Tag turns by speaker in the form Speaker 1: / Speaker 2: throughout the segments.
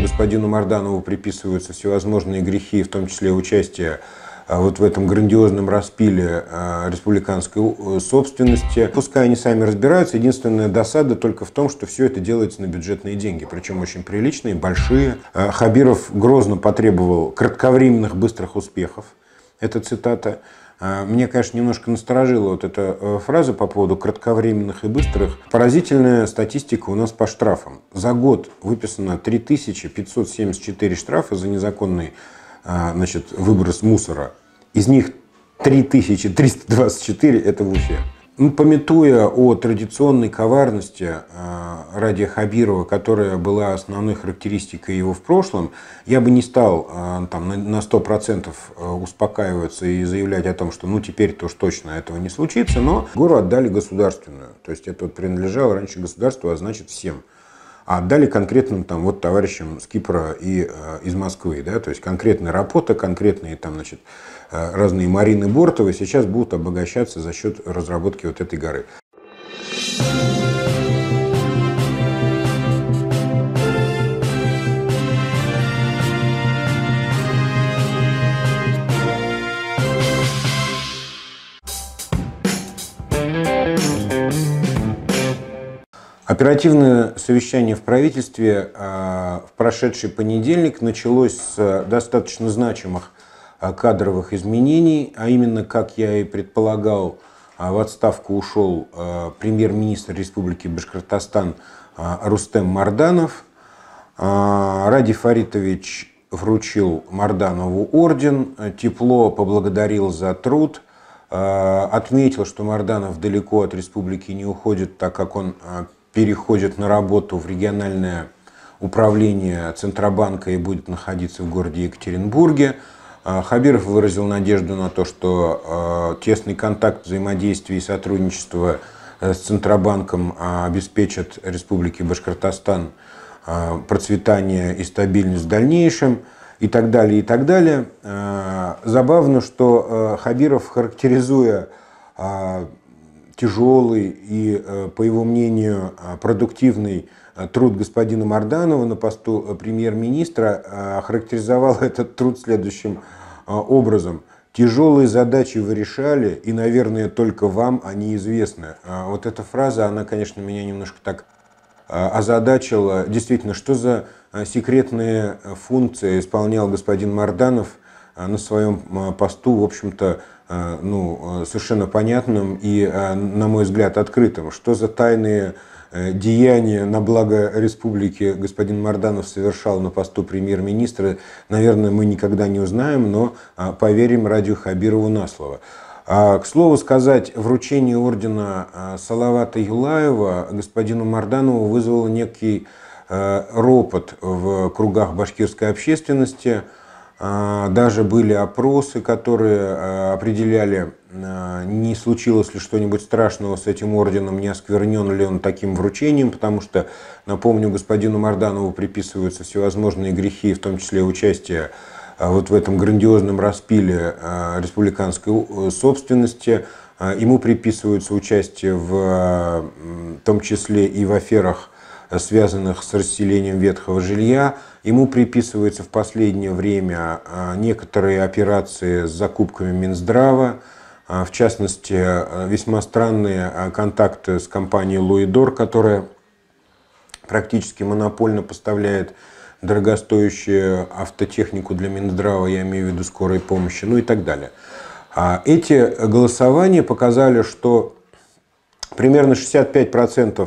Speaker 1: Господину Марданову приписываются всевозможные грехи, в том числе участие а, вот в этом грандиозном распиле а, республиканской э, собственности. Пускай они сами разбираются, единственная досада только в том, что все это делается на бюджетные деньги, причем очень приличные, большие. А, Хабиров грозно потребовал кратковременных быстрых успехов, это цитата. Э, мне, конечно, немножко насторожила вот эта э, фраза по поводу кратковременных и быстрых. Поразительная статистика у нас по штрафам. За год выписано 3574 штрафа за незаконный э, значит, выброс мусора. Из них 3324 – это в Уфе. Ну, пометуя о традиционной коварности э, Ради Хабирова, которая была основной характеристикой его в прошлом, я бы не стал э, там, на 100% э, успокаиваться и заявлять о том, что ну теперь-то уж точно этого не случится, но гору отдали государственную. То есть это вот принадлежало раньше государству, а значит всем а отдали конкретным там вот товарищам с Кипра и э, из Москвы, да, то есть конкретная работа, конкретные там, значит, э, разные Марины Бортовы сейчас будут обогащаться за счет разработки вот этой горы. Оперативное совещание в правительстве а, в прошедший понедельник началось с а, достаточно значимых а, кадровых изменений, а именно, как я и предполагал, в отставку ушел премьер-министр Республики Башкортостан Рустем Марданов. Ради Фаритович вручил Марданову орден, тепло поблагодарил за труд, отметил, что Марданов далеко от республики не уходит, так как он переходит на работу в региональное управление Центробанка и будет находиться в городе Екатеринбурге. А, Хабиров выразил надежду на то, что а, тесный контакт, взаимодействие и сотрудничество э, с Центробанком а, обеспечат Республике Башкортостан процветание и стабильность в дальнейшем и так далее, и так далее. Забавно, что э, Хабиров, характеризуя тяжелый и, э, по его мнению, э, продуктивный э, труд господина Марданова на посту премьер-министра, охарактеризовал этот труд следующим образом. Тяжелые задачи вы решали, и, наверное, только вам они известны. Вот эта фраза, она, конечно, меня немножко так озадачила. Действительно, что за секретные функции исполнял господин Марданов на своем посту, в общем-то, Э, ну, э, совершенно понятным и, э, на мой взгляд, открытым. Что за тайные деяния на благо республики господин Марданов совершал на посту премьер-министра, наверное, мы никогда не узнаем, но поверим Радию Хабирову на слово. А, к слову сказать, вручение ордена Салавата Юлаева господину Марданову вызвало некий ропот в кругах башкирской общественности – а, даже были опросы, которые э, определяли, э, не случилось ли что-нибудь страшного с этим орденом, не осквернен ли он таким вручением, потому что, напомню, господину Марданову приписываются всевозможные грехи, в том числе участие э, вот в этом грандиозном распиле республиканской собственности. Ему приписывается участие в, в том числе и в аферах связанных с расселением ветхого жилья. Ему приписываются в последнее время а, некоторые операции с закупками Минздрава, а, в частности, а, весьма странные контакты с компанией «Луидор», которая практически монопольно поставляет дорогостоящую автотехнику для Минздрава, я имею в виду скорой помощи, ну и так далее. Эти голосования показали, что примерно 65%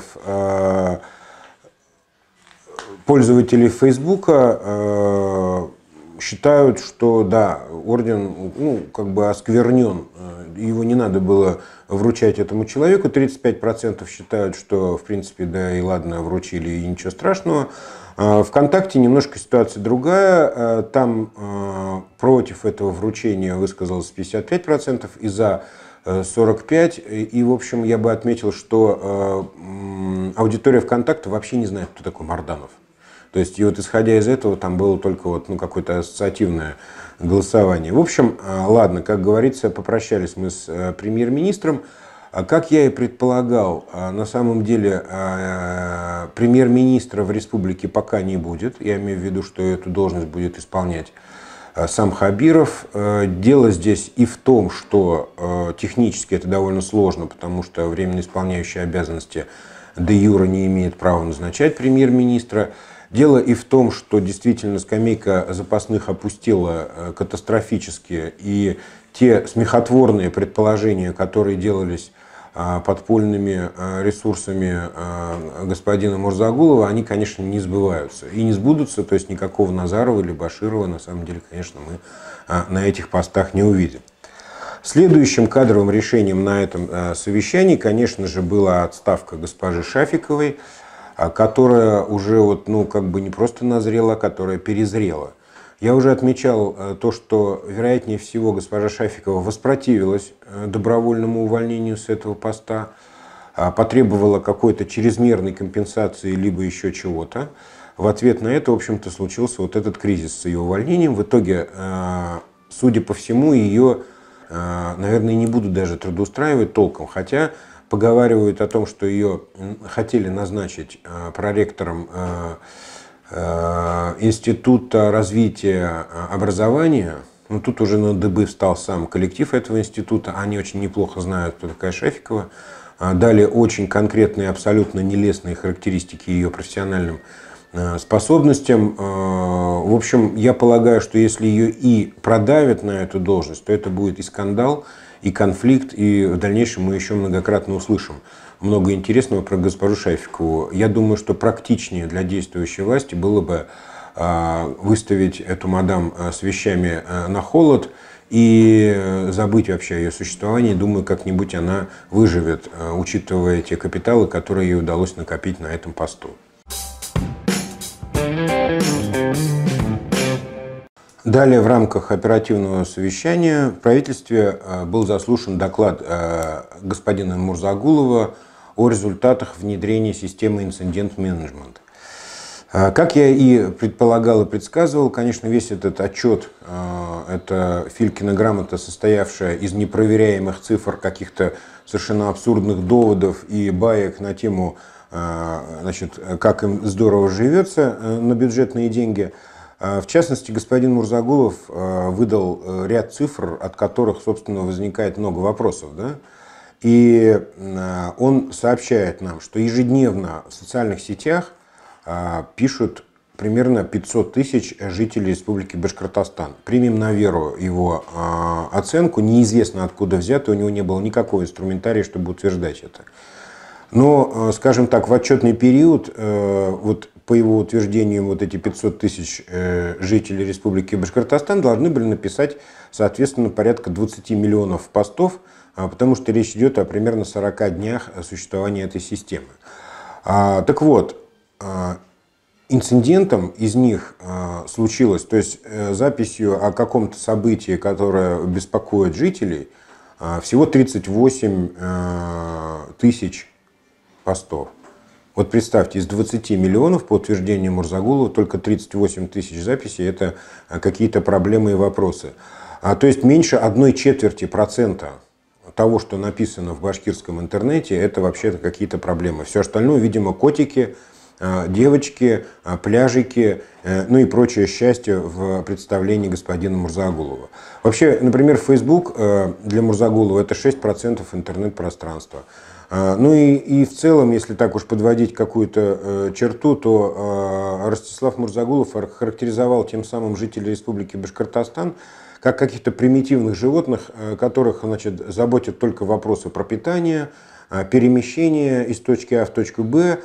Speaker 1: пользователи Фейсбука э, считают, что да, орден ну, как бы осквернен, э, его не надо было вручать этому человеку. 35% считают, что в принципе да и ладно, вручили и ничего страшного. Э, Вконтакте немножко ситуация другая. Там против этого вручения высказалось 55% и за 45. И, в общем, я бы отметил, что аудитория ВКонтакте вообще не знает, кто такой Марданов. То есть, и вот исходя из этого, там было только вот, ну, какое-то ассоциативное голосование. В общем, а, ладно, как говорится, попрощались мы с э, премьер-министром. А как я и предполагал, а, на самом деле э, премьер-министра в республике пока не будет. Я имею в виду, что эту должность будет исполнять сам Хабиров. Э, дело здесь и в том, что технически это довольно сложно, потому что временно исполняющий обязанности де юра не имеет права назначать премьер-министра. Дело и в том, что действительно скамейка запасных опустила э, катастрофически, и те смехотворные предположения, которые делались а, подпольными а, ресурсами а, господина Мурзагулова, они, конечно, не сбываются. И не сбудутся, то есть никакого Назарова или Баширова, на самом деле, конечно, мы на этих постах не увидим. Следующим кадровым решением на этом э, совещании, конечно же, была отставка госпожи Шафиковой – а которая уже вот, ну, как бы не просто назрела, а которая перезрела. Я уже отмечал э, то, что, вероятнее всего, госпожа Шафикова воспротивилась э, добровольному увольнению с этого поста, а потребовала какой-то чрезмерной компенсации либо еще чего-то. В ответ на это, в общем-то, случился вот этот кризис с ее увольнением. В итоге, э, судя по всему, ее, наверное, не будут даже трудоустраивать толком, хотя Поговаривают о том, что ее хотели назначить э, проректором э, э, Института развития образования. Ну, тут уже на дыбы встал сам коллектив этого института. Они очень неплохо знают, кто такая Шефикова. Дали очень конкретные, абсолютно нелестные характеристики ее профессиональным способностям. В общем, я полагаю, что если ее и продавят на эту должность, то это будет и скандал, и конфликт, и в дальнейшем мы еще многократно услышим много интересного про госпожу Шафикову. Я думаю, что практичнее для действующей власти было бы а, выставить эту мадам а, с вещами а, на холод и э, забыть вообще о ее существовании. Думаю, как-нибудь она выживет, учитывая те капиталы, которые ей удалось накопить на этом посту. Далее в рамках оперативного совещания в правительстве э, был заслушан доклад э, господина Мурзагулова о результатах внедрения системы инцидент менеджмент э, Как я и предполагал и предсказывал, конечно, весь этот отчет – это Филькина грамота, состоявшая из непроверяемых цифр, каких-то совершенно абсурдных доводов и баек на тему, значит, как им здорово живется на бюджетные деньги – а, в частности, господин Мурзагулов а, выдал э, ряд цифр, от которых, собственно, возникает много вопросов. Да? И а, он сообщает нам, что ежедневно в социальных сетях пишут примерно 500 тысяч жителей Республики Башкортостан. Примем на веру его оценку, неизвестно откуда взято, у него не было никакого инструментария, чтобы утверждать это. Но, скажем так, в отчетный период э, вот по его утверждению, вот эти 500 тысяч э, жителей Республики Башкортостан должны были написать, соответственно, порядка 20 миллионов постов, а, потому что речь идет о примерно 40 днях э, существования этой системы. А, так вот, а, инцидентом из них случилось, то есть э, записью о каком-то событии, которое беспокоит жителей, всего 38 тысяч постов. Вот представьте, из 20 миллионов, по утверждению Мурзагулова, только 38 тысяч записей – это а, какие-то проблемы и вопросы. А, то есть меньше одной четверти процента того, что написано в башкирском интернете, это вообще-то какие-то проблемы. Все остальное, видимо, котики, а, девочки, а, пляжики, э, ну и прочее счастье в представлении господина Мурзагулова. Вообще, например, Facebook э, для Мурзагулова это 6% интернет-пространства. А, ну и, и в целом, если так уж подводить какую-то э, черту, то а, Ростислав Мурзагулов характеризовал тем самым жителей Республики Башкортостан как каких-то примитивных животных, э, которых значит, заботят только вопросы пропитания, а, перемещения из точки А в точку Б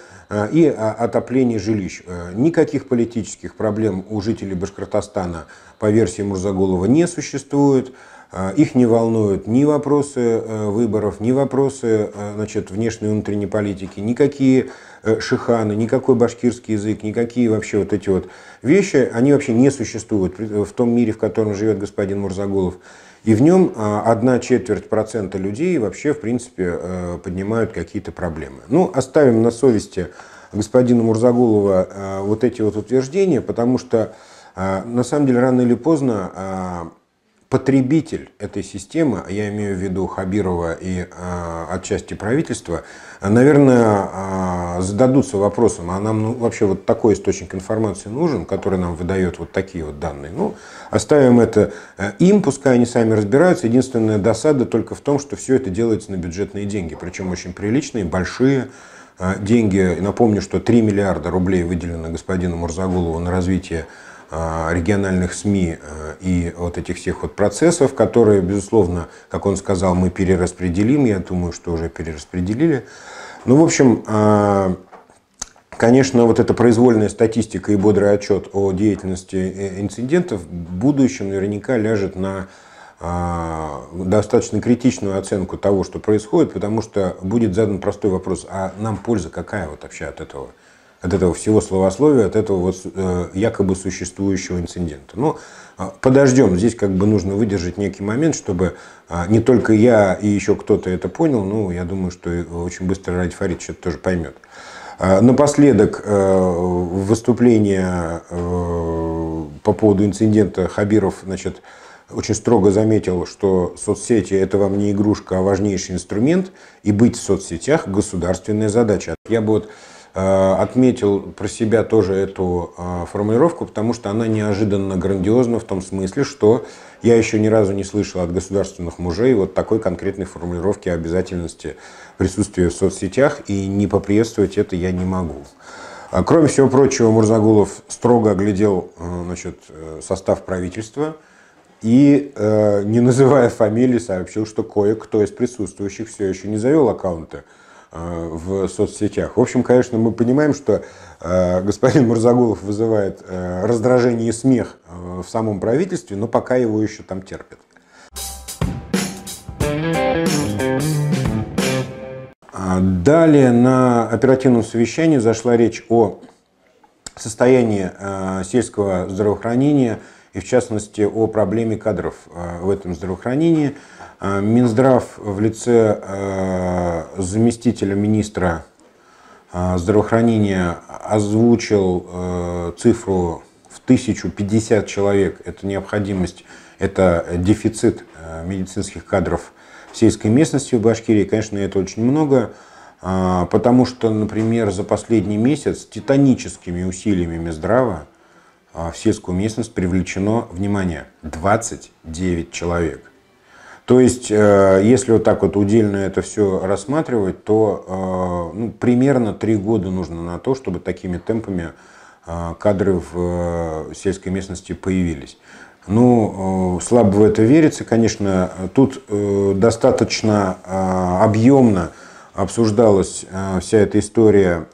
Speaker 1: и отопления жилищ. Э, никаких политических проблем у жителей Башкортостана по версии Мурзагулова не существует. А, их не волнуют ни вопросы э, выборов, ни вопросы э, значит, внешней и внутренней политики, никакие э, шиханы, никакой башкирский язык, никакие вообще вот эти вот вещи, они вообще не существуют в том мире, в котором живет господин Мурзагулов. И в нем а, одна четверть процента людей вообще, в принципе, поднимают какие-то проблемы. Ну, оставим на совести господина Мурзагулова вот эти вот утверждения, потому что, на самом деле, рано или поздно потребитель этой системы, а я имею в виду Хабирова и э, отчасти правительства, наверное, э, зададутся вопросом, а нам ну, вообще вот такой источник информации нужен, который нам выдает вот такие вот данные. Ну, оставим это э, им, пускай они сами разбираются. Единственная досада только в том, что все это делается на бюджетные деньги, причем очень приличные, большие э, деньги. Напомню, что 3 миллиарда рублей выделено господину Мурзагулову на развитие а, региональных СМИ а, и вот этих всех вот процессов, которые, безусловно, как он сказал, мы перераспределим, я думаю, что уже перераспределили. Ну, в общем, а, конечно, вот эта произвольная статистика и бодрый отчет о деятельности э, инцидентов в будущем наверняка ляжет на достаточно критичную оценку того, что происходит, потому что будет задан простой вопрос, а нам польза какая вот вообще от этого? от этого всего словословия, от этого вот э, якобы существующего инцидента. Но а, подождем, здесь как бы нужно выдержать некий момент, чтобы а, не только я и еще кто-то это понял, ну, я думаю, что очень быстро Радь Фаридович это тоже поймет. А, напоследок э, выступление э, по поводу инцидента Хабиров, значит, очень строго заметил, что соцсети – это вам не игрушка, а важнейший инструмент, и быть в соцсетях – государственная задача. Я бы вот Э, отметил про себя тоже эту э, формулировку, потому что она неожиданно грандиозна в том смысле, что я еще ни разу не слышал от государственных мужей вот такой конкретной формулировки обязательности присутствия в соцсетях, и не поприветствовать это я не могу. А, кроме всего прочего, Мурзагулов строго оглядел э, значит, состав правительства и, не называя фамилии, сообщил, что кое-кто из присутствующих все еще не завел аккаунты Э, в соцсетях. В общем, конечно, мы понимаем, что э, господин Мурзагулов вызывает э, раздражение и смех в самом правительстве, но пока его еще там терпят. А далее на оперативном совещании зашла речь о состоянии сельского здравоохранения и в частности о проблеме кадров в этом здравоохранении – Э, Минздрав в лице э, заместителя министра э, здравоохранения озвучил цифру в 1050 человек. Это необходимость, это дефицит медицинских кадров в сельской местности в Башкирии. Конечно, это очень много, потому что, например, за последний месяц титаническими усилиями Минздрава в сельскую местность привлечено, внимание, 29 человек. То есть, э, если вот так вот удельно это все рассматривать, то э, ну, примерно три года нужно на то, чтобы такими темпами э, кадры в сельской местности появились. Ну, слабо в это верится, конечно. Тут достаточно объемно обсуждалась вся эта история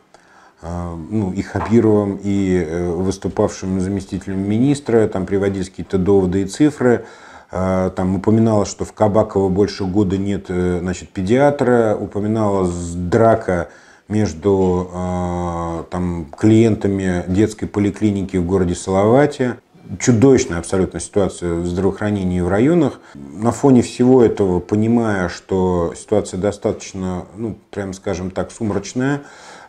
Speaker 1: ну, и Хабировым, и выступавшим заместителем министра, там приводились какие-то доводы и цифры. А, там упоминала, что в Кабаково больше года нет э, значит, педиатра, упоминала драка между а, там, клиентами детской поликлиники в городе Салавате. Чудовищная абсолютно ситуация в здравоохранении в районах. На фоне всего этого, понимая, что ситуация достаточно, ну, прямо скажем так, сумрачная,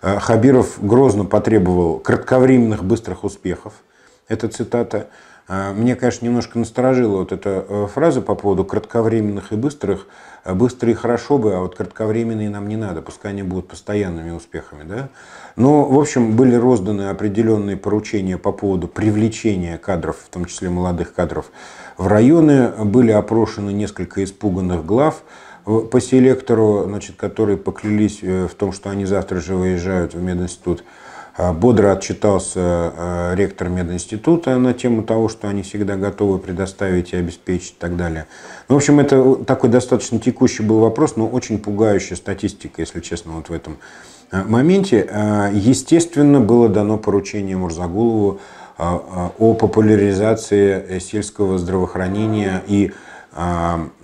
Speaker 1: э, Хабиров грозно потребовал кратковременных быстрых успехов. Это цитата. Э, мне, конечно, немножко насторожила вот эта э, фраза по поводу кратковременных и быстрых. Э, быстрые хорошо бы, а вот кратковременные нам не надо, пускай они будут постоянными успехами. Да? Но, в общем, были розданы определенные поручения по поводу привлечения кадров, в том числе молодых кадров, в районы. Были опрошены несколько испуганных глав по селектору, значит, которые поклялись в том, что они завтра же выезжают в мединститут. Э, бодро отчитался э, ректор мединститута на тему того, что они всегда готовы предоставить и обеспечить и так далее. Ну, в общем, это такой достаточно текущий был вопрос, но очень пугающая статистика, если честно, вот в этом э, моменте. Естественно, было дано поручение Мурзагулову о популяризации сельского здравоохранения и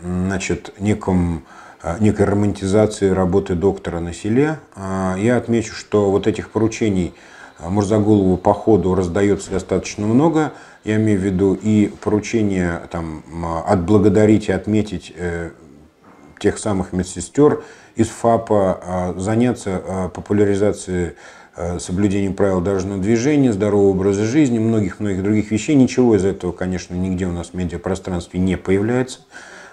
Speaker 1: значит, неком а, некой романтизации работы доктора на селе. А, я отмечу, что вот этих поручений а, Мурзагулову по ходу раздается достаточно много. Я имею в виду и поручение там, отблагодарить и отметить э, тех самых медсестер из ФАПа, заняться популяризацией соблюдением правил дорожного движения, здорового образа жизни, многих-многих других вещей. Ничего из этого, конечно, нигде у нас в медиапространстве не появляется.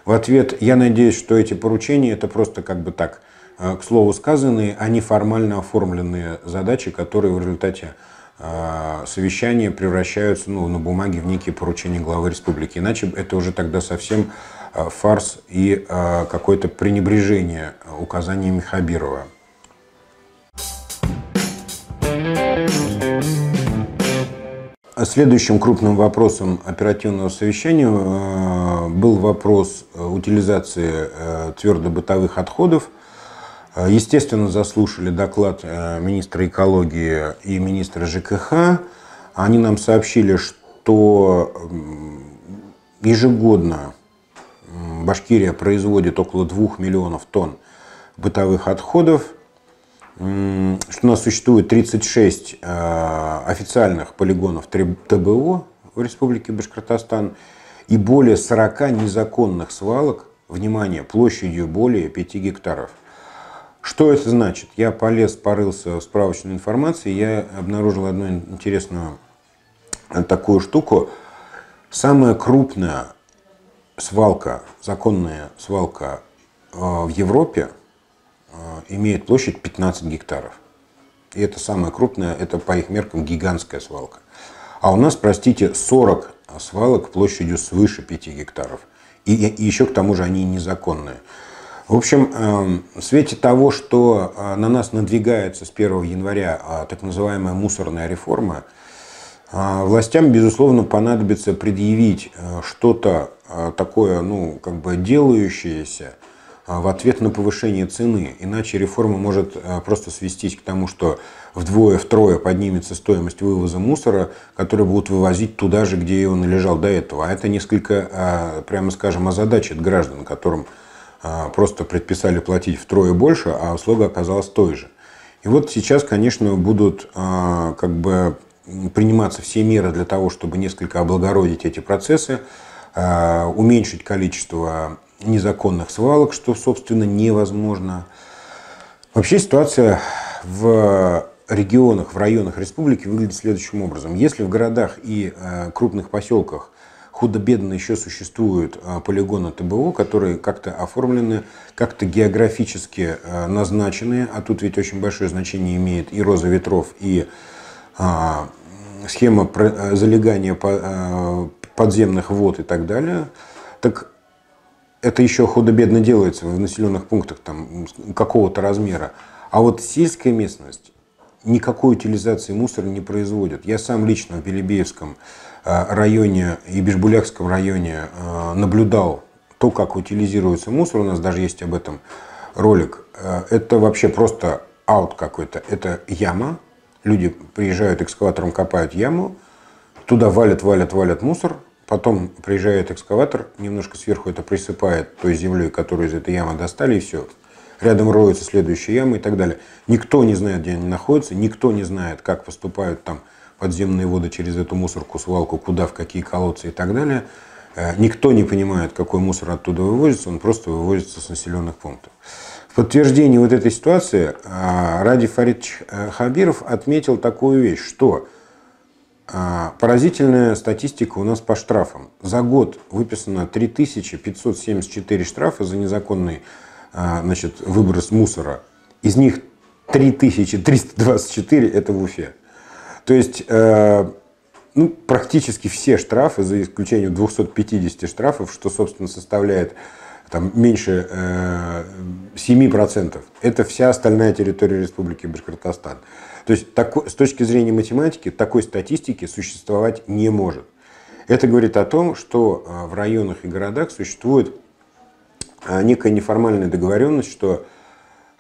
Speaker 1: В ответ, я надеюсь, что эти поручения это просто как бы так, э, к слову сказанные, они а формально оформленные задачи, которые в результате э, совещания превращаются ну, на бумаге в некие поручения главы республики. Иначе это уже тогда совсем э, фарс и какое-то пренебрежение указаниями Хабирова. Следующим крупным вопросом оперативного совещания э, был вопрос э, утилизации э, твердобытовых отходов. Естественно, заслушали доклад министра экологии и министра ЖКХ. Они нам сообщили, что ежегодно Башкирия производит около 2 миллионов тонн бытовых отходов что у нас существует 36 э, официальных полигонов ТБО в Республике Башкортостан и более 40 незаконных свалок, внимание, площадью более 5 гектаров. Что это значит? Я полез, порылся в справочной информации, я обнаружил одну интересную э, такую штуку. Самая крупная свалка, законная свалка э, в Европе – а, имеет площадь 15 гектаров. И это самая крупная, это по их меркам гигантская свалка. А у нас, простите, 40 свалок площадью свыше 5 гектаров. И, и еще к тому же они незаконные. В общем, эм, в свете того, что э, на нас надвигается с 1 января а, так называемая мусорная реформа, э, властям, безусловно, понадобится предъявить э, что-то такое, ну, как бы делающееся, а, в ответ на повышение цены. Иначе реформа может а, просто свестись к тому, что вдвое-втрое поднимется стоимость вывоза мусора, который будут вывозить туда же, где он лежал до этого. А это несколько, а, прямо скажем, озадачит граждан, которым просто предписали платить втрое больше, а услуга оказалась той же. И вот сейчас, конечно, будут как бы приниматься все меры для того, чтобы несколько облагородить эти процессы, уменьшить количество незаконных свалок, что, собственно, невозможно. Вообще ситуация в регионах, в районах республики выглядит следующим образом. Если в городах и э, крупных поселках худо-бедно еще существуют э, полигоны ТБО, которые как-то оформлены, как-то географически э, назначены, а тут ведь очень большое значение имеет и роза ветров, и а, схема залегания подземных вод и так далее, так это еще худо-бедно делается в населенных пунктах там какого-то размера. А вот сельская местность никакой утилизации мусора не производит. Я сам лично в Белебеевском э, районе и Бешбулякском районе э, наблюдал то, как утилизируется мусор. У нас даже есть об этом ролик. Э, это вообще просто аут какой-то. Это яма. Люди приезжают экскаватором, копают яму, туда валят, валят, валят мусор, Потом приезжает экскаватор, немножко сверху это присыпает той землей, которую из этой ямы достали, и все. Рядом роются следующие ямы и так далее. Никто не знает, где они находятся, никто не знает, как поступают там подземные воды через эту мусорку, свалку, куда, в какие колодцы и так далее. Э, никто не понимает, какой мусор оттуда вывозится, он просто вывозится с населенных пунктов. В подтверждение вот этой ситуации а, Ради Фаридович э, Хабиров отметил такую вещь, что а, поразительная статистика у нас по штрафам. За год выписано 3574 штрафа за незаконный а, значит, выброс мусора. Из них 3324 это в Уфе. То есть э, ну, практически все штрафы, за исключением 250 штрафов, что, собственно, составляет там меньше э, 7%. Это вся остальная территория Республики Башкортостан. То есть так, с точки зрения математики такой статистики существовать не может. Это говорит о том, что э, в районах и городах существует э, некая неформальная договоренность, что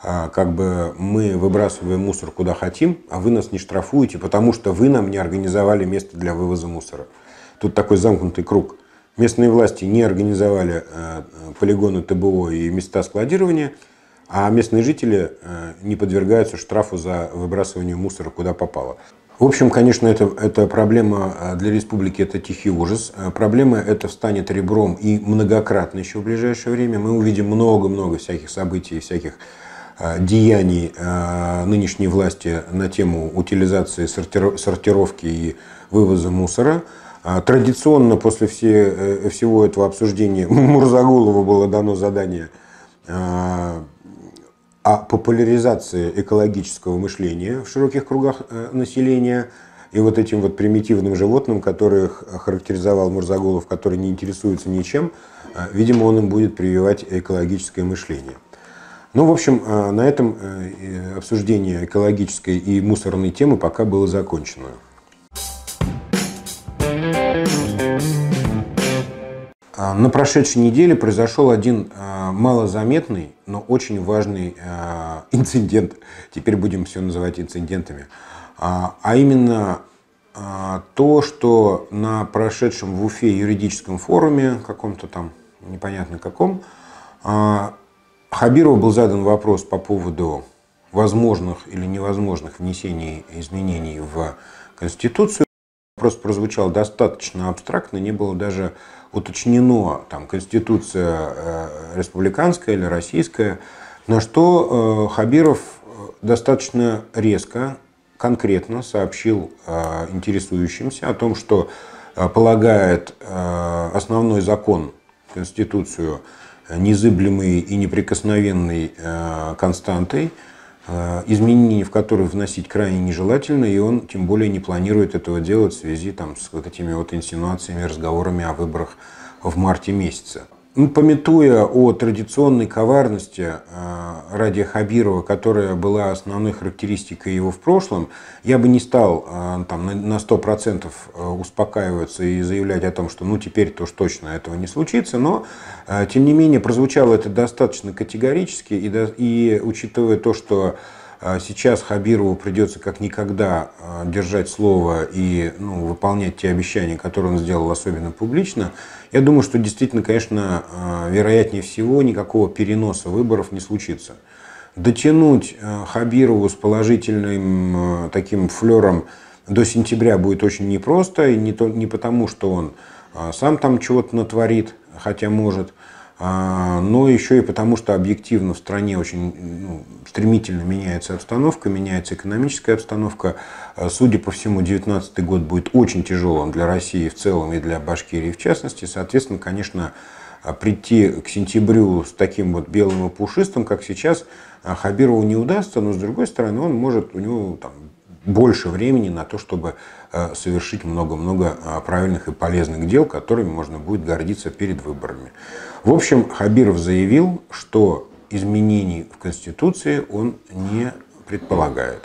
Speaker 1: э, как бы мы выбрасываем мусор куда хотим, а вы нас не штрафуете, потому что вы нам не организовали место для вывоза мусора. Тут такой замкнутый круг – Местные власти не организовали э, полигоны ТБО и места складирования, а местные жители э, не подвергаются штрафу за выбрасывание мусора куда попало. В общем, конечно, это, это проблема э, для республики, это тихий ужас. Проблема эта встанет ребром и многократно еще в ближайшее время. Мы увидим много-много всяких событий, всяких деяний нынешней власти на тему утилизации, сортировки и вывоза мусора – а традиционно после все, э, всего этого обсуждения Мурзагулову было дано задание а, о популяризации экологического мышления в широких кругах э, населения и вот этим вот примитивным животным, которых характеризовал Мурзагулов, которые не интересуются ничем, э, видимо, он им будет прививать экологическое мышление. Ну, в общем, на этом обсуждение экологической и мусорной темы пока было закончено. А, на прошедшей неделе произошел один а, малозаметный, но очень важный а, инцидент. Теперь будем все называть инцидентами. А именно то, что на прошедшем в Уфе юридическом форуме, каком-то там, непонятно каком, Хабирову был задан вопрос по поводу возможных или невозможных внесений изменений в Конституцию просто прозвучал достаточно абстрактно, не было даже уточнено, там, конституция э, республиканская или российская, на что э, Хабиров э, достаточно резко, конкретно сообщил интересующимся о том, что полагает основной закон, Конституцию, незыблемый и неприкосновенной константой – Э, изменений в которые вносить крайне нежелательно, и он тем более не планирует этого делать в связи там, с какими вот инсинуациями, разговорами о выборах в марте месяце. Ну, пометуя о традиционной коварности э, Ради Хабирова, которая была основной характеристикой его в прошлом, я бы не стал э, там, на 100% э, успокаиваться и заявлять о том, что ну теперь-то уж точно этого не случится, но тем не менее прозвучало это достаточно категорически и, и учитывая то, что а сейчас Хабирову придется как никогда а, держать слово и ну, выполнять те обещания, которые он сделал, особенно публично. Я думаю, что действительно, конечно, а, вероятнее всего никакого переноса выборов не случится. Дотянуть Хабирову с положительным таким флером до сентября будет очень непросто, и не, то, не потому, что он сам там чего-то натворит, хотя может – а, но еще и потому, что объективно в стране очень ну, стремительно меняется обстановка, меняется экономическая обстановка. А, судя по всему, 2019 год будет очень тяжелым для России в целом и для Башкирии в частности. Соответственно, конечно, а, прийти к сентябрю с таким вот белым и пушистым, как сейчас, Хабирову не удастся, но с другой стороны, он может, у него там больше времени на то, чтобы э, совершить много-много э, правильных и полезных дел, которыми можно будет гордиться перед выборами. В общем, Хабиров заявил, что изменений в Конституции он не предполагает.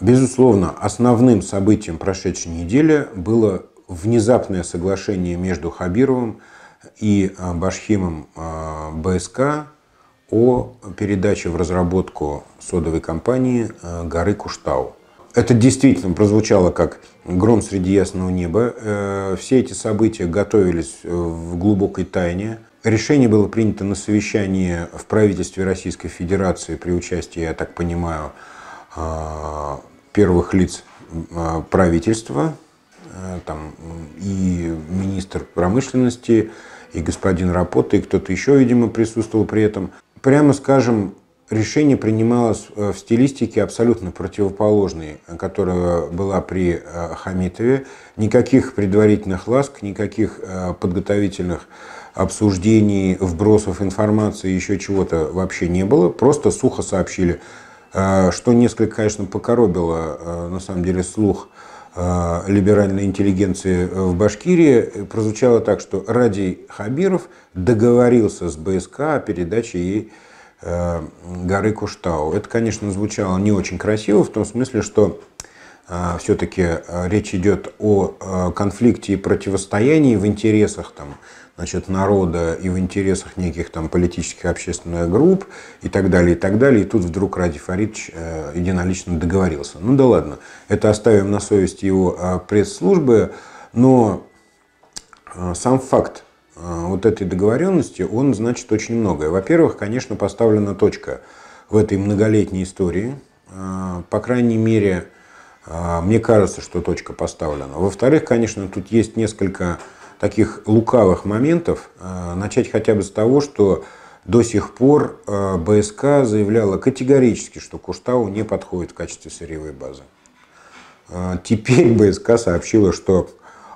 Speaker 1: Безусловно, основным событием прошедшей недели было внезапное соглашение между Хабировым и э, Башхимом БСК о передаче в разработку содовой компании э, горы Куштау. Это действительно прозвучало как гром среди ясного неба. Э, все эти события готовились э, в глубокой тайне. Решение было принято на совещании в правительстве Российской Федерации при участии, я так понимаю, первых лиц правительства, там и министр промышленности, и господин Рапота, и кто-то еще, видимо, присутствовал при этом прямо скажем, решение принималось э, в стилистике абсолютно противоположной, э, которая была при э, Хамитове. Никаких предварительных ласк, никаких подготовительных обсуждений, вбросов информации, еще чего-то вообще не было. Просто сухо сообщили, что несколько, конечно, покоробило, на самом деле, слух – Э, либеральной интеллигенции э, в Башкирии прозвучало так, что Ради Хабиров договорился с БСК о передаче ей э, горы Куштау. Это, конечно, звучало не очень красиво, в том смысле, что все-таки речь идет о конфликте и противостоянии в интересах там, значит, народа и в интересах неких там политических общественных групп и так далее, и так далее. И тут вдруг Ради Фаридович э, единолично договорился. Ну да ладно, это оставим на совесть его э, пресс-службы, но э, сам факт вот этой договоренности, он значит очень многое. Во-первых, конечно, поставлена точка в этой многолетней истории. По крайней мере, мне кажется, что точка поставлена. Во-вторых, конечно, тут есть несколько таких лукавых моментов. Э, начать хотя бы с того, что до сих пор э, БСК заявляла категорически, что Куштау не подходит в качестве сырьевой базы. Э, теперь БСК сообщила, что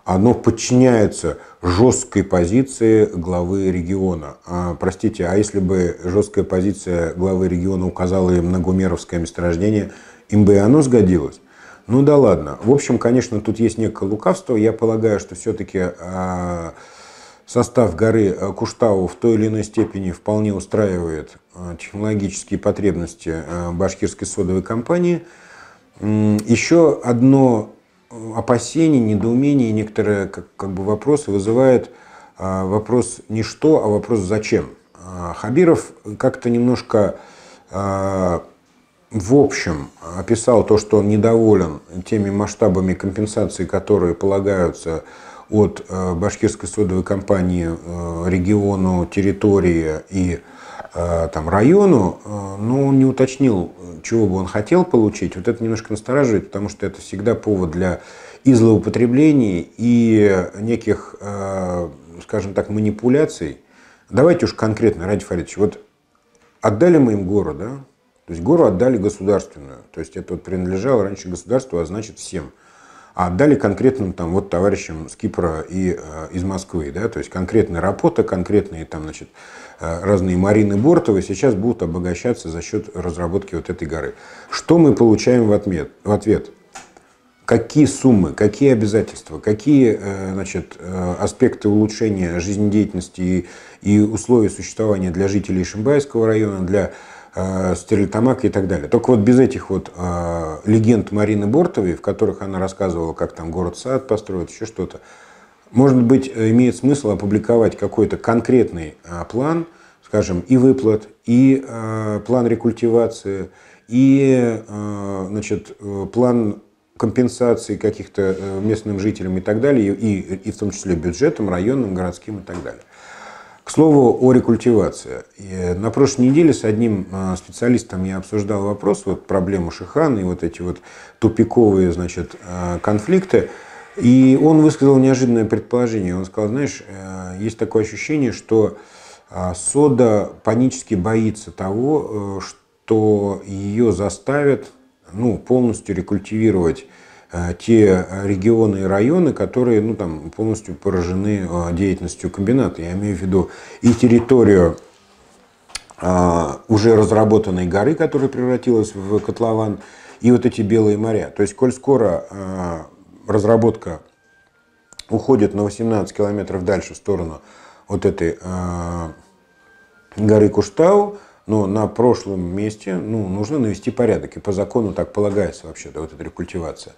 Speaker 1: оно подчиняется жесткой позиции главы региона. А, простите, а если бы жесткая позиция главы региона указала им на гумеровское месторождение, им бы и оно сгодилось? Ну да ладно. В общем, конечно, тут есть некое лукавство. Я полагаю, что все-таки а, состав горы э, Куштау в той или иной степени вполне устраивает э, технологические потребности э, башкирской содовой компании. Еще одно опасение, недоумение, некоторые как, как бы вопросы вызывает а, вопрос не что, а вопрос зачем. А, Хабиров как-то немножко в общем описал то, что он недоволен теми масштабами компенсации, которые полагаются от э, башкирской содовой компании э, региону, территории и э, там, району, но он не уточнил, чего бы он хотел получить. Вот это немножко настораживает, потому что это всегда повод для и злоупотреблений, и неких, скажем так, манипуляций. Давайте уж конкретно, Ради Фаридович, вот отдали мы им город, да, то есть гору отдали государственную. То есть это вот принадлежало раньше государству, а значит всем. А отдали конкретным там вот товарищам с Кипра и э, из Москвы, да, то есть конкретная работа, конкретные там, значит, э, разные Марины Бортовы сейчас будут обогащаться за счет разработки вот этой горы. Что мы получаем в ответ? В ответ? Какие суммы, какие обязательства, какие э, значит, э, аспекты улучшения жизнедеятельности и, и условий существования для жителей Шимбайского района, для Э, Стерлитамак и так далее. Только вот без этих вот э, легенд Марины Бортовой, в которых она рассказывала, как там город-сад построят, еще что-то, может быть, э, имеет смысл опубликовать какой-то конкретный план, скажем, и выплат, и план рекультивации, и значит, план компенсации каких-то местным жителям и так далее, и, и в том числе бюджетом, районным, городским и так далее. К слову о рекультивации. На прошлой неделе с одним а, специалистом я обсуждал вопрос, вот проблему Шихан и вот эти вот тупиковые значит, а, конфликты. И он высказал неожиданное предположение. Он сказал, знаешь, э, есть такое ощущение, что а, Сода панически боится того, э, что ее заставят ну, полностью рекультивировать Э, те э, регионы и районы, которые ну, там, полностью поражены э, деятельностью комбината. Я имею в виду и территорию уже разработанной горы, которая превратилась в котлован, и вот эти белые моря. То есть, коль скоро разработка уходит на 18 километров дальше в сторону вот этой горы Куштау, но на прошлом месте ну, нужно навести порядок. И по закону так полагается вообще, да, вот эта рекультивация.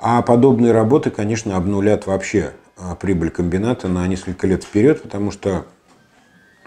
Speaker 1: А подобные работы, конечно, обнулят вообще а, прибыль комбината на несколько лет вперед, потому что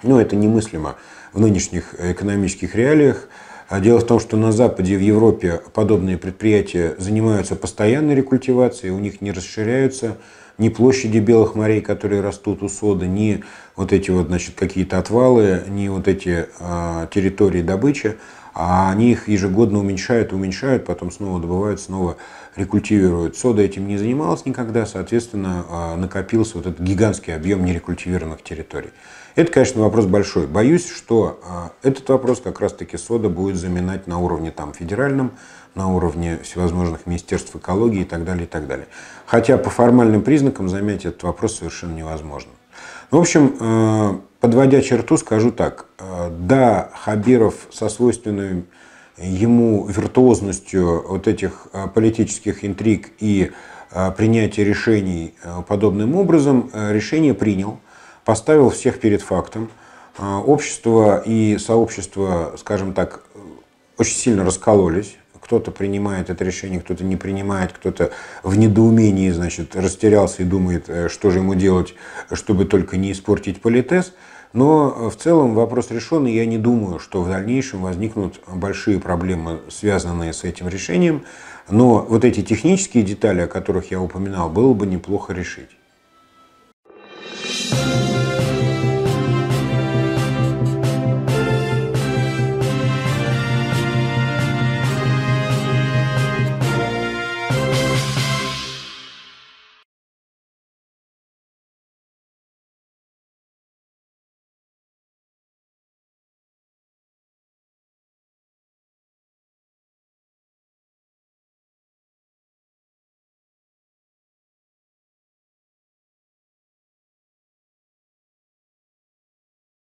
Speaker 1: ну, это немыслимо в нынешних экономических реалиях. А дело в том, что на Западе и в Европе подобные предприятия занимаются постоянной рекультивацией, у них не расширяются ни площади белых морей, которые растут у сода, ни вот эти вот, значит, какие-то отвалы, ни вот эти э, территории добычи, а они их ежегодно уменьшают, уменьшают, потом снова добывают, снова рекультивируют. Сода этим не занималась никогда, соответственно, а, накопился вот этот гигантский объем нерекультивированных территорий. Это, конечно, вопрос большой. Боюсь, что а, этот вопрос как раз-таки сода будет заминать на уровне там, федеральном, на уровне всевозможных министерств экологии и так далее, и так далее. Хотя по формальным признакам замять этот вопрос совершенно невозможно. В общем, а, подводя черту, скажу так. Да, Хабиров со свойственным ему виртуозностью вот этих э, политических интриг и э, принятия решений э, подобным образом, решение принял, поставил всех перед фактом. Общество и сообщество, скажем так, очень сильно раскололись. Кто-то принимает это решение, кто-то не принимает, кто-то в недоумении, значит, растерялся и думает, что же ему делать, чтобы только не испортить политез. Но э, в целом вопрос решен, и я не думаю, что в дальнейшем возникнут большие проблемы, связанные с этим решением. Но вот эти технические детали, о которых я упоминал, было бы неплохо решить.